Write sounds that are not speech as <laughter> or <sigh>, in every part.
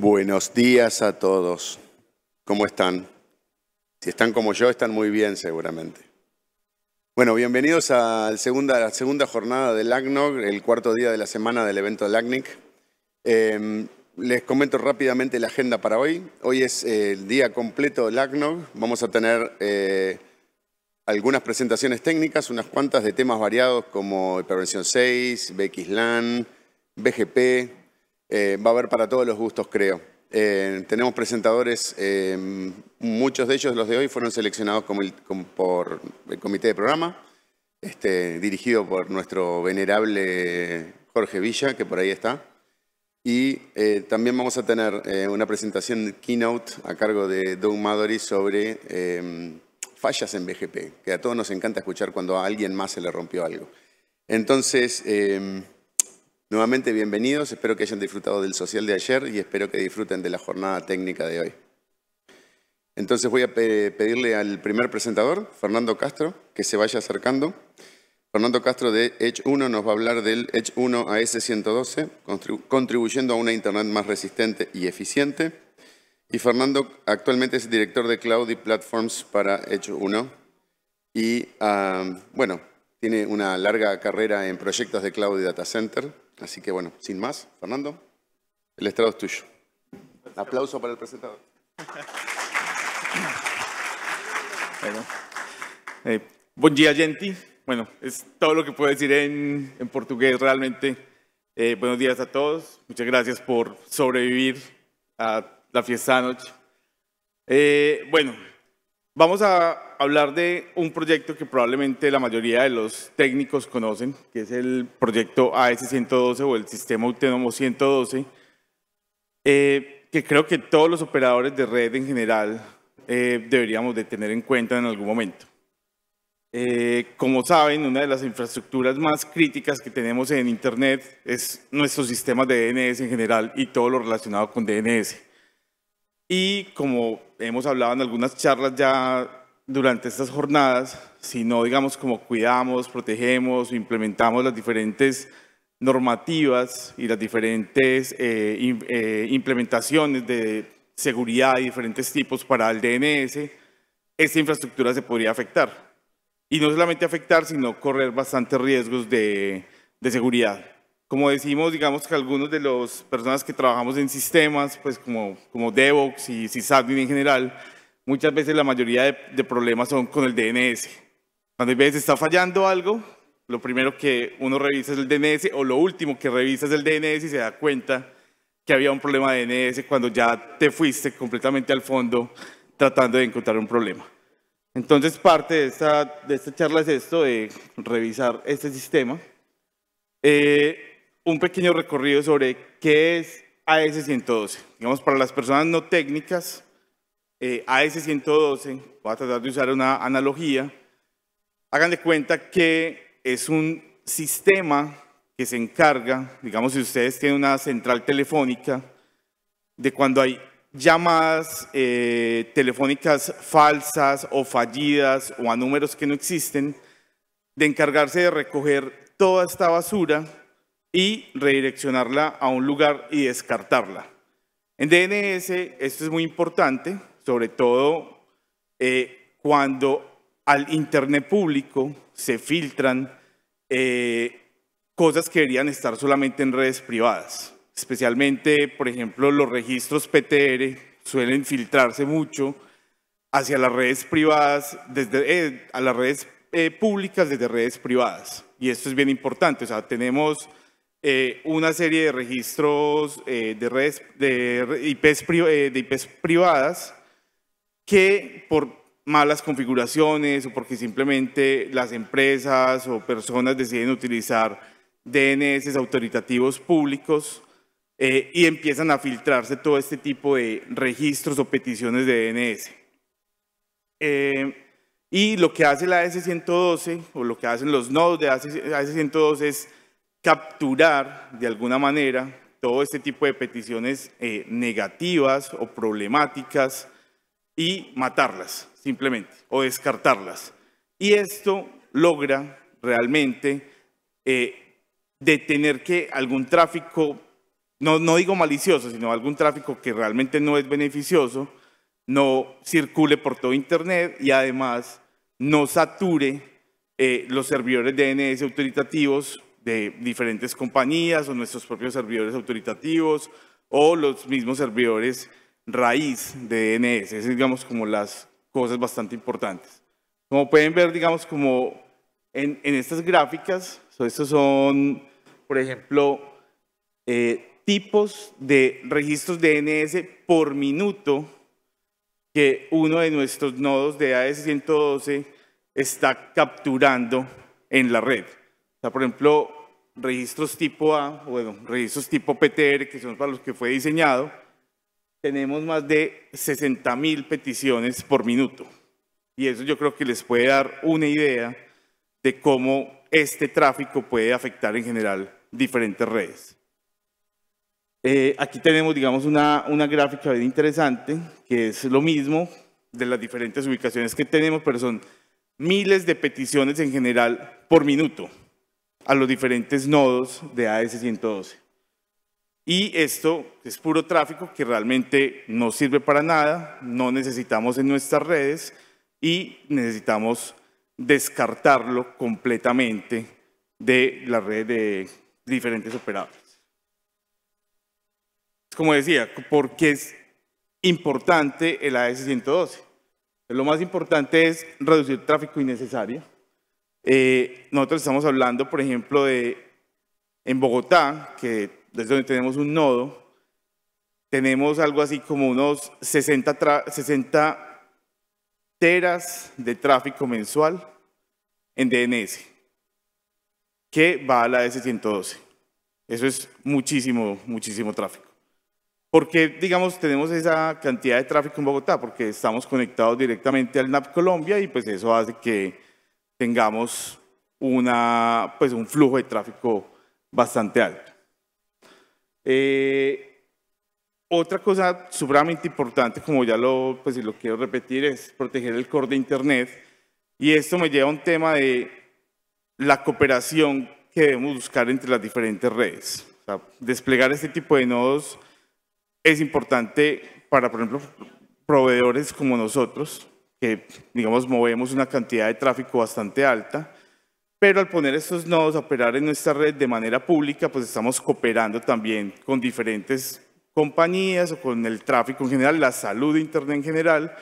Buenos días a todos. ¿Cómo están? Si están como yo, están muy bien seguramente. Bueno, bienvenidos a la segunda, jornada del ACNOG, el cuarto día de la semana del evento del ACNIC. Em, les comento rápidamente la agenda para hoy. Hoy es eh, el día completo del ACNOG. Vamos a tener eh, algunas presentaciones técnicas, unas cuantas de temas variados como prevención 6, BXLAN, BGP, eh, va a haber para todos los gustos, creo. Eh, tenemos presentadores, eh, muchos de ellos, los de hoy, fueron seleccionados como por el comité de programa, este, dirigido por nuestro venerable Jorge Villa, que por ahí está. Y también vamos a tener una presentación keynote a cargo de Doug Madori sobre fallas en BGP, que a todos nos encanta escuchar cuando a alguien más se le rompió algo. Entonces, Nuevamente, bienvenidos. Espero que hayan disfrutado del social de ayer y espero que disfruten de la jornada técnica de hoy. Entonces voy a pedirle al primer presentador, Fernando Castro, que se vaya acercando. Fernando Castro de Edge 1 nos va a hablar del Edge 1 as 112 contribuyendo a una Internet más resistente y eficiente. Y Fernando actualmente es director de Cloud y Platforms para Edge 1. Y, ah, bueno, tiene una larga carrera en proyectos de Cloud y Data Center Así que bueno, sin más, Fernando, el estrado es tuyo. aplauso para el presentador. Bueno. Eh, buen día, gente. Bueno, es todo lo que puedo decir en, portugués realmente. Eh, buenos días a todos. Muchas gracias por sobrevivir a la fiesta anoche. Eh, bueno, Vamos a hablar de un proyecto que probablemente la mayoría de los técnicos conocen, que es el proyecto AS112 o el Sistema Autónomo 112, eh, que creo que todos los operadores de red en general eh, deberíamos de tener en cuenta en algún momento. Eh, como saben, una de las infraestructuras más críticas que tenemos en Internet es nuestros sistemas de DNS en general y todo lo relacionado con DNS. Y como hemos hablado en algunas charlas ya durante estas jornadas, si no, digamos, como cuidamos, protegemos, implementamos las diferentes normativas y las diferentes eh, eh, implementaciones de seguridad y diferentes tipos para el DNS, esta infraestructura se podría afectar. Y no solamente afectar, sino correr bastantes riesgos de seguridad como decimos, digamos que algunos de los personas que trabajamos en sistemas, pues como, como DevOps y sysadmin en general, muchas veces la mayoría de, problemas son con el DNS. Cuando ves veces está fallando algo, lo primero que uno revisa es el DNS o lo último que revisa es el DNS y se da cuenta que había un problema de DNS cuando ya te fuiste completamente al fondo tratando de encontrar un problema. Entonces parte de esta, de esta charla es esto, de revisar este sistema. Eh, un pequeño recorrido sobre qué es AS-112. Digamos, para las personas no técnicas, eh, AS-112, voy a tratar de usar una analogía, hagan de cuenta que es un sistema que se encarga, digamos, si ustedes tienen una central telefónica, de cuando hay llamadas eh, telefónicas falsas o fallidas o a números que no existen, de encargarse de recoger toda esta basura y redireccionarla a un lugar y descartarla. En DNS esto es muy importante, sobre todo eh, cuando al Internet público se filtran eh, cosas que deberían estar solamente en redes privadas. Especialmente, por ejemplo, los registros PTR suelen filtrarse mucho hacia las redes privadas, desde, eh, a las redes públicas desde redes privadas. Y esto es bien importante. O sea, tenemos eh, una serie de registros eh, de redes de IPs, eh, de privadas que por malas configuraciones o porque simplemente las empresas o personas deciden utilizar DNS autoritativos públicos y empiezan a filtrarse todo este tipo de registros o peticiones de DNS. y lo que hace la AS112 o lo que hacen los nodos de AS112 es capturar de alguna manera todo este tipo de peticiones eh, negativas o problemáticas y matarlas simplemente o descartarlas. Y esto logra realmente eh, detener que algún tráfico, no, no digo malicioso, sino algún tráfico que realmente no es beneficioso, no circule por todo Internet y además no sature eh, los servidores DNS autoritativos de diferentes compañías o nuestros propios servidores autoritativos o los mismos servidores raíz de DNS. Es, digamos, como las cosas bastante importantes. Como pueden ver, digamos, como en, estas gráficas, estos son, por ejemplo, eh, tipos de registros de DNS por minuto que uno de nuestros nodos de AS112 está capturando en la red. O sea, por ejemplo, registros tipo A, bueno, registros tipo PTR, que son para los que fue diseñado, tenemos más de 60.000 peticiones por minuto. Y eso yo creo que les puede dar una idea de cómo este tráfico puede afectar en general diferentes redes. Eh, aquí tenemos, digamos, una, una gráfica bien interesante, que es lo mismo de las diferentes ubicaciones que tenemos, pero son miles de peticiones en general por minuto a los diferentes nodos de AS112. Y esto es puro tráfico que realmente no sirve para nada, no necesitamos en nuestras redes y necesitamos descartarlo completamente de la red de diferentes operadores. Como decía, porque es importante el AS112? Lo más importante es reducir tráfico innecesario eh, nosotros estamos hablando, por ejemplo, de en Bogotá, que desde donde tenemos un nodo, tenemos algo así como unos 60, 60 teras de tráfico mensual en DNS, que va a la S112. Eso es muchísimo, muchísimo tráfico. ¿Por qué, digamos, tenemos esa cantidad de tráfico en Bogotá? Porque estamos conectados directamente al NAP Colombia y pues eso hace que tengamos una, pues un flujo de tráfico bastante alto. Eh, otra cosa sumamente importante, como ya lo, pues, lo quiero repetir, es proteger el core de Internet. Y esto me lleva a un tema de la cooperación que debemos buscar entre las diferentes redes. desplegar este tipo de nodos es importante para, por ejemplo, proveedores como nosotros, que digamos movemos una cantidad de tráfico bastante alta, pero al poner estos nodos a operar en nuestra red de manera pública, pues estamos cooperando también con diferentes compañías o con el tráfico en general, la salud de Internet en general,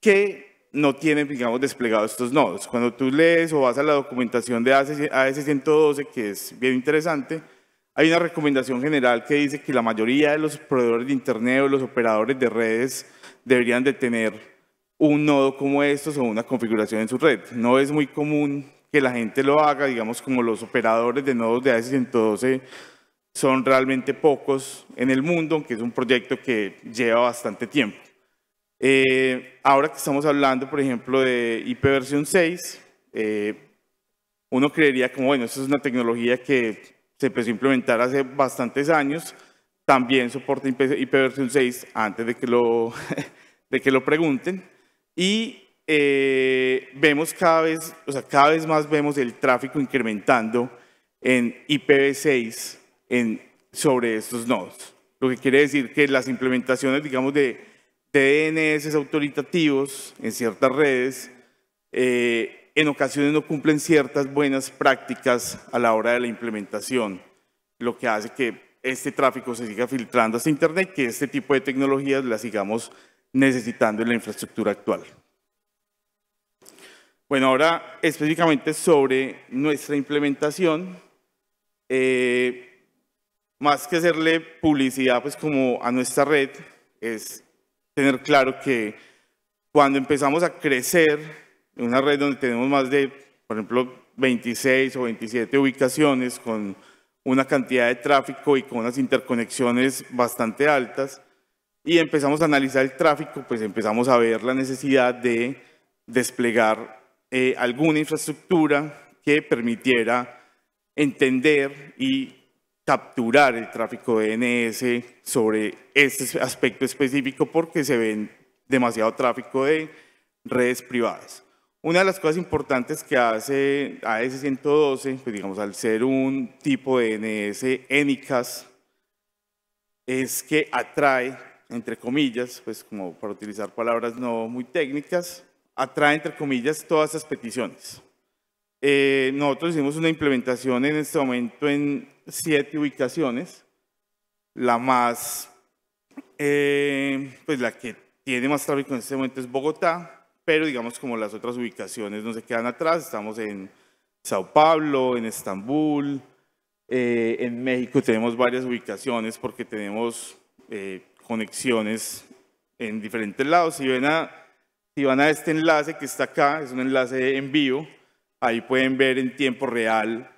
que no tienen, digamos, desplegados estos nodos. Cuando tú lees o vas a la documentación de AS112, que es bien interesante, hay una recomendación general que dice que la mayoría de los proveedores de Internet o los operadores de redes deberían de tener un nodo como estos o una configuración en su red. No es muy común que la gente lo haga, digamos como los operadores de nodos de AS112 son realmente pocos en el mundo, aunque es un proyecto que lleva bastante tiempo. Eh, ahora que estamos hablando, por ejemplo, de IP versión 6, eh, uno creería como, bueno, esto es una tecnología que se empezó a implementar hace bastantes años, también soporta IP, versión 6 antes de que <laughs> de que lo pregunten. Y eh, vemos cada vez, o sea, cada vez más vemos el tráfico incrementando en IPv6 en, sobre estos nodos. Lo que quiere decir que las implementaciones, digamos, de, DNS autoritativos en ciertas redes, eh, en ocasiones no cumplen ciertas buenas prácticas a la hora de la implementación, lo que hace que este tráfico se siga filtrando hasta Internet, que este tipo de tecnologías las sigamos necesitando en la infraestructura actual. Bueno, ahora específicamente sobre nuestra implementación, eh, más que hacerle publicidad pues como a nuestra red, es tener claro que cuando empezamos a crecer en una red donde tenemos más de, por ejemplo, 26 o 27 ubicaciones con una cantidad de tráfico y con unas interconexiones bastante altas, y empezamos a analizar el tráfico, pues empezamos a ver la necesidad de desplegar eh, alguna infraestructura que permitiera entender y capturar el tráfico de DNS sobre este aspecto específico porque se ve demasiado tráfico de redes privadas. Una de las cosas importantes que hace AS112, pues digamos, al ser un tipo de DNS ENICAS, es que atrae entre comillas, pues como para utilizar palabras no muy técnicas, atrae, entre comillas, todas esas peticiones. Eh, nosotros hicimos una implementación en este momento en siete ubicaciones. La más, eh, pues la que tiene más tráfico en este momento es Bogotá, pero digamos como las otras ubicaciones no se quedan atrás, estamos en Sao Paulo, en Estambul, eh, en México tenemos varias ubicaciones porque tenemos conexiones en diferentes lados. Si, ven a, si van a este enlace que está acá, es un enlace en vivo, ahí pueden ver en tiempo real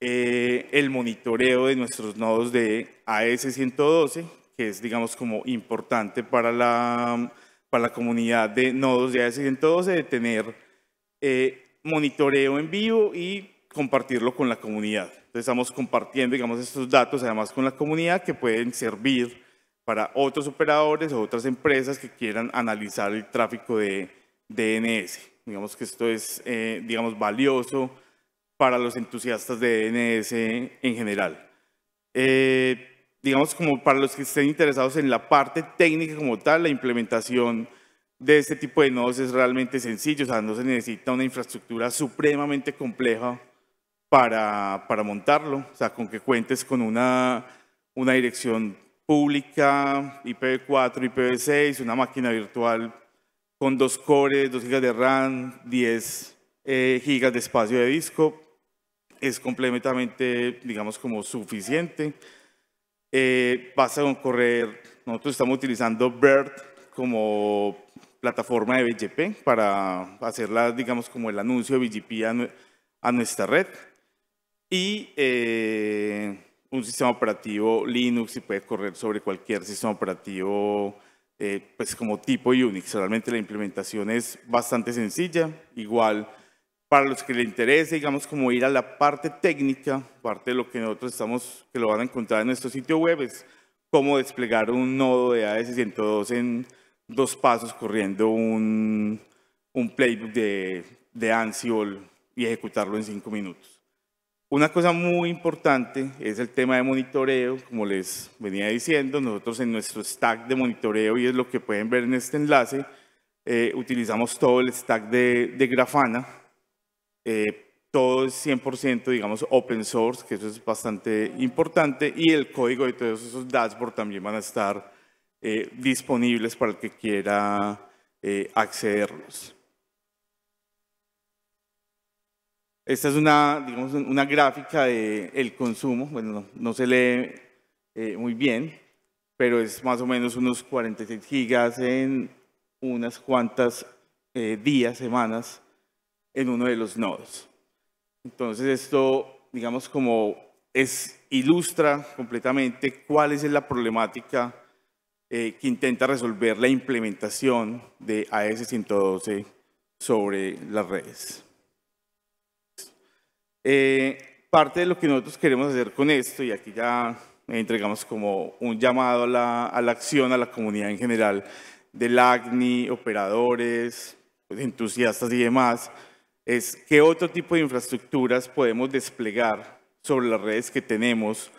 eh, el monitoreo de nuestros nodos de AS112, que es, digamos, como importante para la, para la comunidad de nodos de AS112 de tener eh, monitoreo en vivo y compartirlo con la comunidad. Entonces estamos compartiendo, digamos, estos datos además con la comunidad que pueden servir para otros operadores o otras empresas que quieran analizar el tráfico de DNS. Digamos que esto es, eh, digamos, valioso para los entusiastas de DNS en general. Eh, digamos, como para los que estén interesados en la parte técnica como tal, la implementación de este tipo de nodos es realmente sencillo, o sea, no se necesita una infraestructura supremamente compleja para, para montarlo, o sea, con que cuentes con una, una dirección pública, IPv4, IPv6, una máquina virtual con dos cores, dos gigas de RAM, 10 eh, gigas de espacio de disco. Es completamente, digamos, como suficiente. Eh, vas a correr, nosotros estamos utilizando BERT como plataforma de BGP para hacerla, digamos, como el anuncio de BGP a, nuestra red. Y eh, un sistema operativo Linux y puede correr sobre cualquier sistema operativo eh, pues como tipo Unix. Realmente la implementación es bastante sencilla. Igual, para los que le interese, digamos, como ir a la parte técnica, parte de lo que nosotros estamos, que lo van a encontrar en nuestro sitio web, es cómo desplegar un nodo de AS102 e en dos pasos corriendo un, playbook de, de Ansible y ejecutarlo en cinco minutos. Una cosa muy importante es el tema de monitoreo, como les venía diciendo, nosotros en nuestro stack de monitoreo, y es lo que pueden ver en este enlace, eh, utilizamos todo el stack de, Grafana, eh, todo es 100%, digamos, open source, que eso es bastante importante, y el código de todos esos dashboards también van a estar eh, disponibles para el que quiera accederlos. Esta es una, digamos, una gráfica del consumo, bueno, no, se lee eh, muy bien, pero es más o menos unos 46 gigas en unas cuantas eh, días, semanas, en uno de los nodos. Entonces esto, digamos, como es, ilustra completamente cuál es la problemática eh, que intenta resolver la implementación de AS112 sobre las redes. Eh, parte de lo que nosotros queremos hacer con esto, y aquí ya entregamos como un llamado a la, acción, a la comunidad en general, del ACNI, operadores, pues, entusiastas y demás, es qué otro tipo de infraestructuras podemos desplegar sobre las redes que tenemos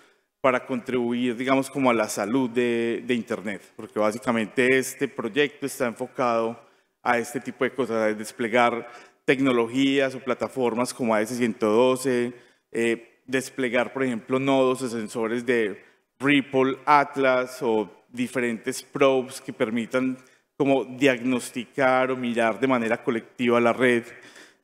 para contribuir, digamos, como a la salud de, de, Internet, porque básicamente este proyecto está enfocado a este tipo de cosas, a desplegar tecnologías o plataformas como AS112, eh, desplegar, por ejemplo, nodos o sensores de Ripple, Atlas o diferentes probes que permitan como diagnosticar o mirar de manera colectiva la red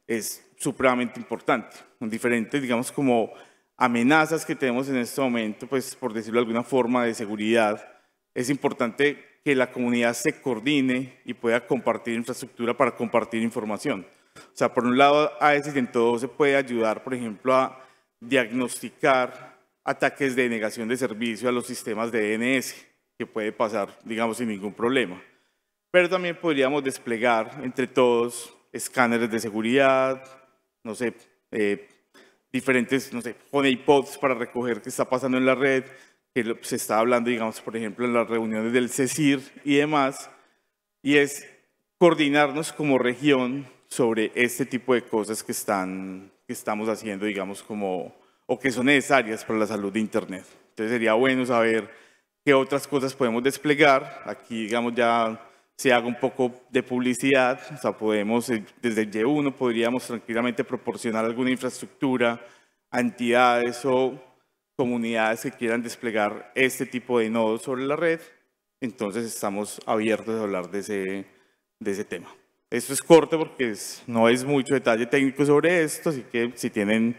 es supremamente importante. Con diferentes, digamos, como amenazas que tenemos en este momento, pues por decirlo de alguna forma, de seguridad, es importante que la comunidad se coordine y pueda compartir infraestructura para compartir información. O sea, por un lado, todo se puede ayudar, por ejemplo, a diagnosticar ataques de negación de servicio a los sistemas de DNS, que puede pasar, digamos, sin ningún problema. Pero también podríamos desplegar entre todos escáneres de seguridad, no sé, eh, diferentes, no sé, honeypots para recoger qué está pasando en la red, que se está hablando, digamos, por ejemplo, en las reuniones del CECIR y demás, y es coordinarnos como región sobre este tipo de cosas que, que estamos haciendo, digamos, o que son necesarias para la salud de Internet. Entonces sería bueno saber qué otras cosas podemos desplegar. Aquí, digamos, ya se haga un poco de publicidad, o sea, podemos, eh, desde el Y1 podríamos tranquilamente proporcionar alguna infraestructura a entidades o comunidades que quieran desplegar este tipo de nodos sobre la red. Entonces estamos abiertos a hablar de ese, de ese tema. Esto es corto porque no es mucho detalle técnico sobre esto, así que si tienen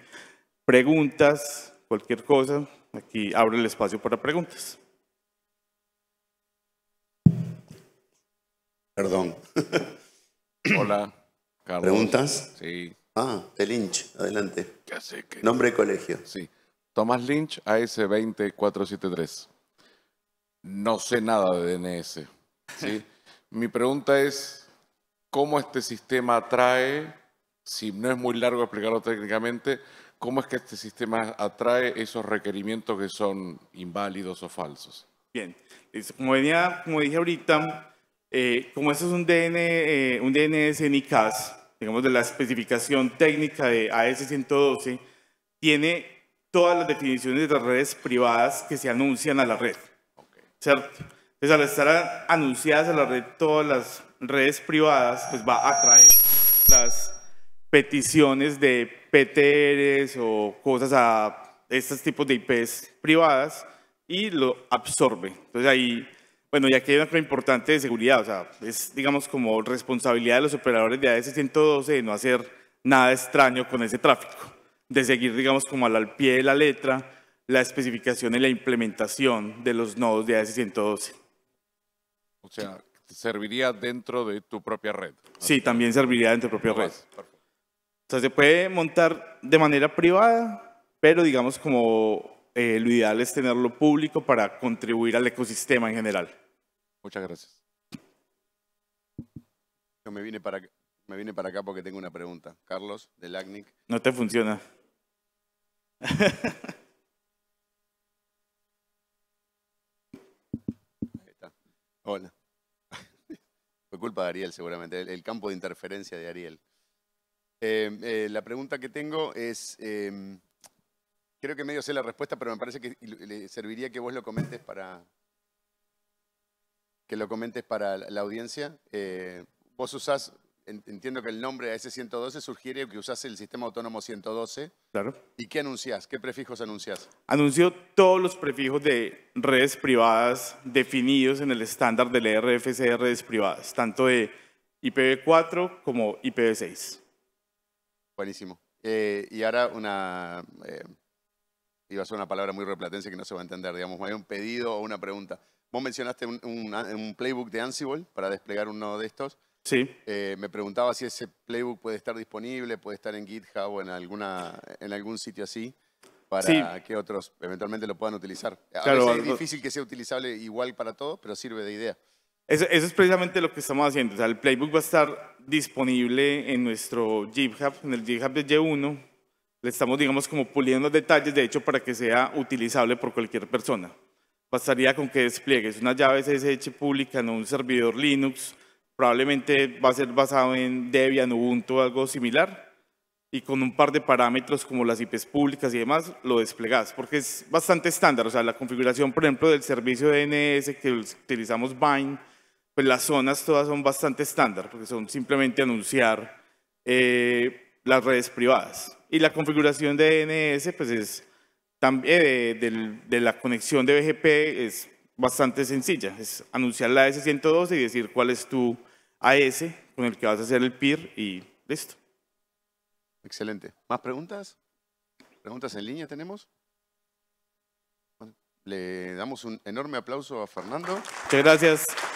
preguntas, cualquier cosa, aquí abro el espacio para preguntas. Perdón. <coughs> Hola. Carlos. ¿Preguntas? Sí. Ah, de Lynch, adelante. Ya sé Nombre de colegio. Sí. Tomás Lynch, AS20473. No sé nada de DNS. ¿sí? Mi pregunta es, cómo este sistema atrae, si no es muy largo explicarlo técnicamente, cómo es que este sistema atrae esos requerimientos que son inválidos o falsos. Bien, como, dije ahorita, eh, como esto es un, DN, eh, un DNS NICAS, digamos de la especificación técnica de AS112, tiene todas las definiciones de las redes privadas que se anuncian a la red. Okay. ¿Cierto? Entonces, al estar anunciadas a la red todas las redes privadas, pues va a traer las peticiones de PTRs o cosas a estos tipos de IPs privadas y lo absorbe. Entonces ahí, bueno, ya que hay una cosa importante de seguridad, o sea, es digamos como responsabilidad de los operadores de AS-112 de no hacer nada extraño con ese tráfico, de seguir digamos como al pie de la letra la especificación y la implementación de los nodos de AS-112. O sea, serviría dentro de tu propia red. Sí, también serviría dentro de tu propia red. Entonces O sea, se puede montar de manera privada, pero digamos como eh, lo ideal es tenerlo público para contribuir al ecosistema en general. Muchas gracias. Yo me vine para, me vine para acá porque tengo una pregunta. Carlos, de LACNIC. No te funciona. <laughs> Ahí está. Hola culpa de Ariel, seguramente, el, campo de interferencia de Ariel. Em, eh, la pregunta que tengo es, em, creo que medio sé la respuesta, pero me parece que le serviría que vos lo comentes para que lo comentes para la audiencia. Eh, vos usás entiendo que el nombre a ese 112 sugiere que usase el sistema autónomo 112. Claro. ¿Y qué anunciás? ¿Qué prefijos anunciás? Anuncio todos los prefijos de redes privadas definidos en el estándar del e RFC de redes privadas, tanto de IPv4 como IPv6. Buenísimo. Eh, y ahora una... Eh, iba a ser una palabra muy replatense que no se va a entender, digamos, hay un pedido o una pregunta. Vos mencionaste un playbook de Ansible para desplegar uno de estos. Sí. Eh, me preguntaba si ese playbook puede estar disponible, puede estar en GitHub o en, alguna, en algún sitio así, para que otros eventualmente lo puedan utilizar. claro, es difícil que sea utilizable igual para todos, pero sirve de idea. Eso, es precisamente lo que estamos haciendo. O sea, el playbook va a estar disponible en nuestro GitHub, en el GitHub de g 1 Le estamos, digamos, como puliendo detalles, de hecho, para que sea utilizable por cualquier persona. Bastaría con que despliegues una llave SSH pública en un servidor Linux, probablemente va a ser basado en Debian, Ubuntu o algo similar, y con un par de parámetros como las IPs públicas y demás, lo desplegás, porque es bastante estándar, o sea, la configuración, por ejemplo, del servicio DNS que utilizamos Bind, pues las zonas todas son bastante estándar, porque son simplemente anunciar eh, las redes privadas. Y la configuración de DNS, pues es también eh, de, la conexión de BGP es bastante sencilla, es anunciar la S112 y decir cuál es tu a ese con el que vas a hacer el PIR y listo. Excelente. ¿Más preguntas? ¿Preguntas en línea tenemos? Le damos un enorme aplauso a Fernando. Muchas gracias.